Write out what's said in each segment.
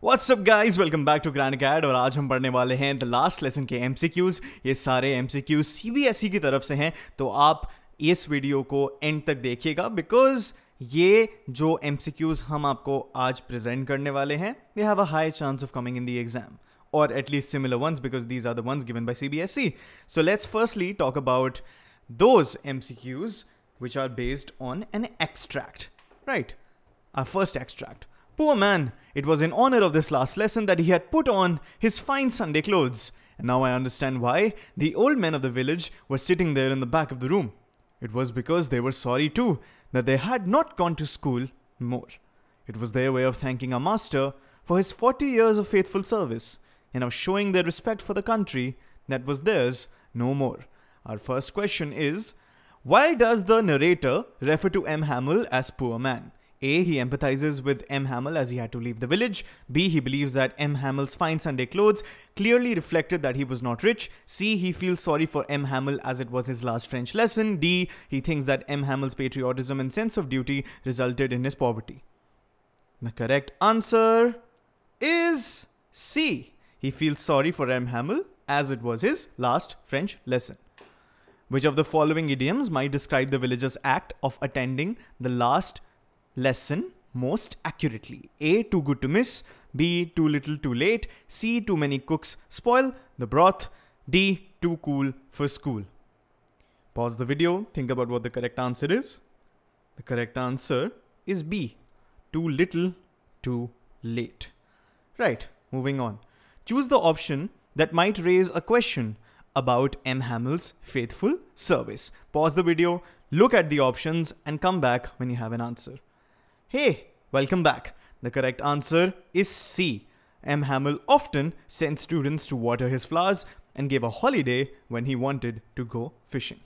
What's up guys, welcome back to Grand Cad और आज हम पढ़ने वाले हैं द लास्ट लेसन के एम सी क्यूज ये सारे M C Qs C B S E की तरफ से हैं तो आप इस वीडियो को एंड तक देखिएगा बिकॉज ये जो एम सी क्यूज हम आपको आज प्रेजेंट करने वाले हैं they have a high chance of coming in the exam और at least similar ones because these are ones given by C B S E so let's firstly talk about those M C Qs which are based on an extract right ah first extract Poor man, it was in honor of this last lesson that he had put on his fine Sunday clothes, and now I understand why the old men of the village were sitting there in the back of the room. It was because they were sorry too that they had not gone to school more. It was their way of thanking our master for his 40 years of faithful service and of showing their respect for the country that was theirs no more. Our first question is why does the narrator refer to M. Hamill as poor man? A. He empathizes with M. Hamill as he had to leave the village. B. He believes that M. Hamill's fine Sunday clothes clearly reflected that he was not rich. C. He feels sorry for M. Hamill as it was his last French lesson. D. He thinks that M. Hamill's patriotism and sense of duty resulted in his poverty. The correct answer is C. He feels sorry for M. Hamill as it was his last French lesson. Which of the following idioms might describe the villager's act of attending the last lesson most accurately? A. Too good to miss. B. Too little too late. C. Too many cooks spoil the broth. D. Too cool for school. Pause the video, think about what the correct answer is. The correct answer is B. Too little too late. Right, moving on. Choose the option that might raise a question about M. Hamel's faithful service. Pause the video, look at the options, and come back when you have an answer. Hey, welcome back. The correct answer is C. M. Hamill often sent students to water his flowers and gave a holiday when he wanted to go fishing.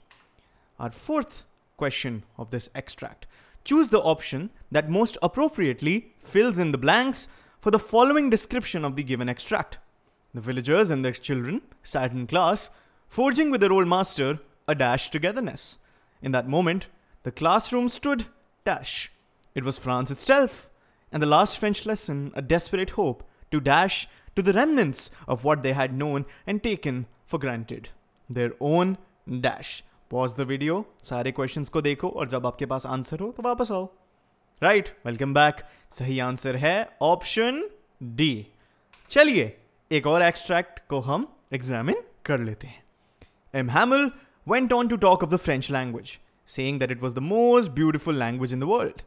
Our fourth question of this extract. Choose the option that most appropriately fills in the blanks for the following description of the given extract. The villagers and their children sat in class, forging with their old master a dash togetherness. In that moment, the classroom stood dash it was France itself, and the last French lesson a desperate hope to dash to the remnants of what they had known and taken for granted. Their own dash. Pause the video, सारे questions ko देखो और jab आपके पास answer ho, to वापस आओ Right? Welcome back. Sahi answer hai option D. Chaliye ek aur extract ko hum examine कर लेते हैं went on to talk of the French language, saying that it was the most beautiful language in the world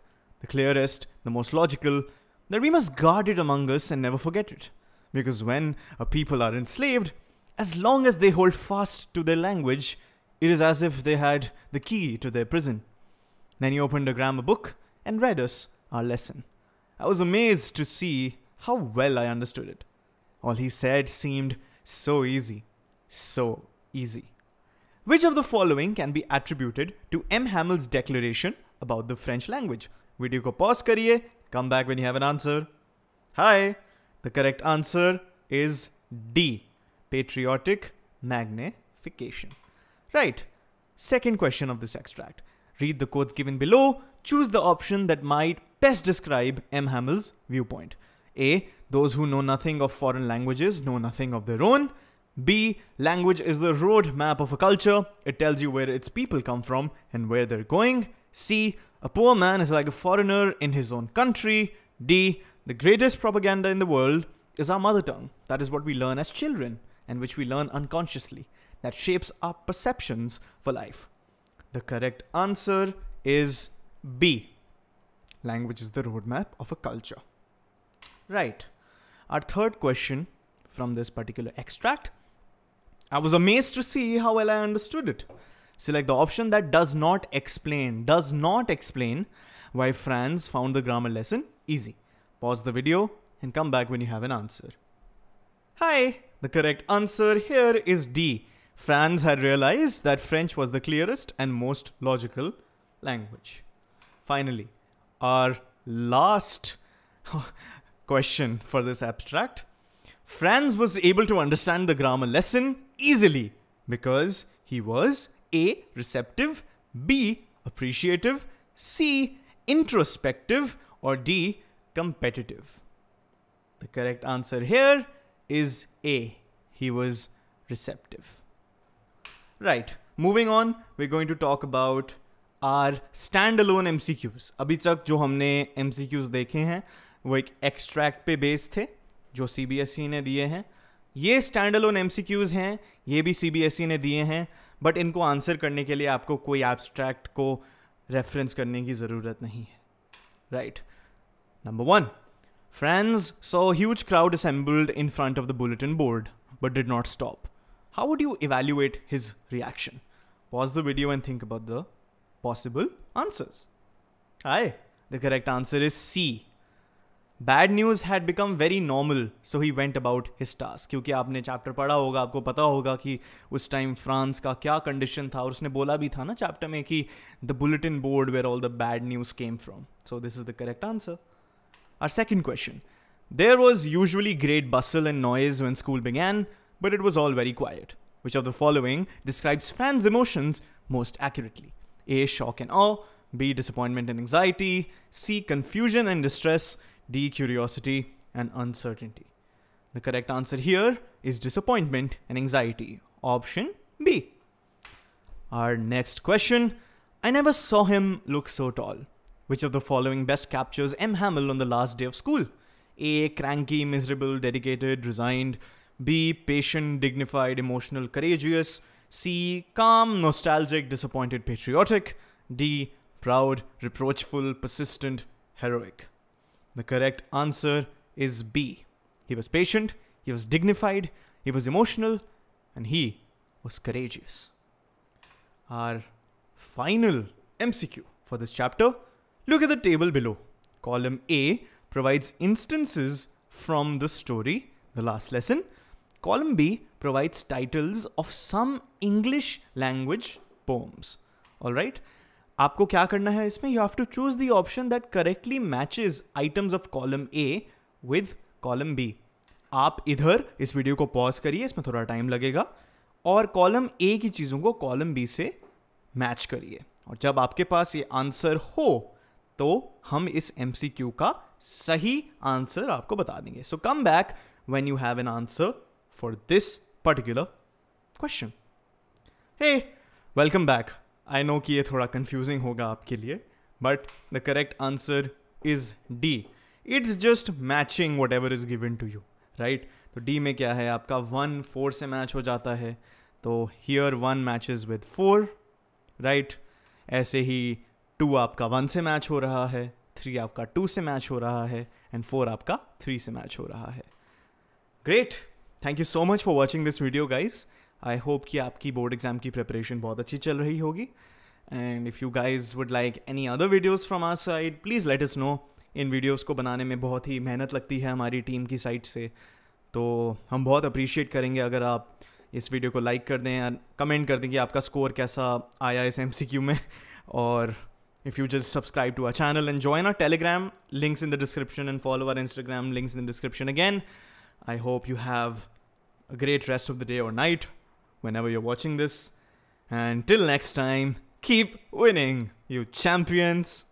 the clearest, the most logical, that we must guard it among us and never forget it. Because when a people are enslaved, as long as they hold fast to their language, it is as if they had the key to their prison. Then he opened a grammar book and read us our lesson. I was amazed to see how well I understood it. All he said seemed so easy, so easy. Which of the following can be attributed to M. Hamel's declaration about the French language? Video को pause करिए Come back when you have an answer. Hi, the correct answer is D. patriotic magnification. Right. Second question of this extract. Read the quotes given below. Choose the option that might best describe M. Hamel's viewpoint. A. Those who know nothing of foreign languages know nothing of their own. B. Language is the road map of a culture. It tells you where its people come from and where they're going. C. A poor man is like a foreigner in his own country. D. The greatest propaganda in the world is our mother tongue. That is what we learn as children and which we learn unconsciously. That shapes our perceptions for life. The correct answer is B. Language is the roadmap of a culture. Right. Our third question from this particular extract. I was amazed to see how well I understood it. Select the option that does not explain, does not explain why Franz found the grammar lesson easy. Pause the video and come back when you have an answer. Hi, the correct answer here is D. Franz had realized that French was the clearest and most logical language. Finally, our last question for this abstract. Franz was able to understand the grammar lesson easily because he was A. Receptive, B. Appreciative, C. Introspective, or D. Competitive. The correct answer here is A. He was receptive. Right, moving on, we're going to talk about our standalone M अभी तक जो हमने M देखे हैं वो एक extract पे based थे जो सी ने दिए हैं ये स्टैंड अलोन एम हैं ये भी सी ने दिए हैं बट इनको आंसर करने के लिए आपको कोई एब्स्ट्रैक्ट को रेफरेंस करने की ज़रूरत नहीं है right number one friends so huge crowd assembled in front of the bulletin board but did not stop how would you evaluate his reaction pause the video and think about the possible answers I the correct answer is C bad news had become very normal so he went about his task क्योंकि आपने chapter पढ़ा होगा आपको पता होगा कि उस time France का क्या कंडीशन था और उसने बोला भी था ना चैप्टर में कि the bulletin board where all the bad news came from so this is the correct answer our second question there was usually great bustle and noise when school began but it was all very quiet which of the following describes fans emotions most accurately A shock and awe B disappointment and anxiety C confusion and distress D, curiosity, and uncertainty. The correct answer here is disappointment and anxiety. Option B. Our next question I never saw him look so tall. Which of the following best captures M. Hamill on the last day of school? A. Cranky, miserable, dedicated, resigned. B. Patient, dignified, emotional, courageous. C. Calm, nostalgic, disappointed, patriotic. D. Proud, reproachful, persistent, heroic. The correct answer is B. He was patient, he was dignified, he was emotional, and he was courageous. Our final MCQ for this chapter look at the table below. Column A provides instances from the story, the last lesson. Column B provides titles of some English language poems. All right. आपको क्या करना है इसमें you have to choose the option that correctly matches items of column A with column B आप इधर इस video को pause करिए इसमें थोड़ा टाइम लगेगा और कॉलम ए की चीज़ों को कॉलम बी से मैच करिए और जब आपके पास ये आंसर हो तो हम इस एम का सही आंसर आपको बता देंगे so come back when you have an answer for this particular question hey welcome back I know कि ये थोड़ा कन्फ्यूजिंग होगा आपके लिए but the correct answer is D it's just matching whatever is given to you right तो D में क्या है आपका वन फोर से मैच हो जाता है तो here one matches with four right ऐसे ही टू आपका वन से मैच हो रहा है थ्री आपका टू से मैच हो रहा है एंड फोर आपका थ्री से मैच हो रहा है great thank you so much for watching this video guys I hope कि आपकी बोर्ड एग्ज़ाम की प्रिपरेशन बहुत अच्छी चल रही होगी and if you guys would like any other videos from our side please let us know इन videos को बनाने में बहुत ही मेहनत लगती है हमारी टीम की साइड से तो हम बहुत अप्रिशिएट करेंगे अगर आप इस वीडियो को लाइक कर दें कमेंट कर दें कि आपका स्कोर कैसा आया इस एम सी क्यू में और if you just subscribe to our channel and join our Telegram links in the description and follow our Instagram links in the description again I hope you have a great rest of the day और night whenever you're watching this. And till next time, keep winning, you champions!